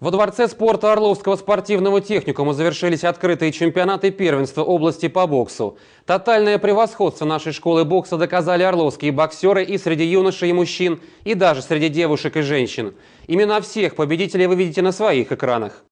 Во Дворце спорта Орловского спортивного техникума завершились открытые чемпионаты первенства области по боксу. Тотальное превосходство нашей школы бокса доказали орловские боксеры и среди юношей и мужчин, и даже среди девушек и женщин. Имена всех победителей вы видите на своих экранах.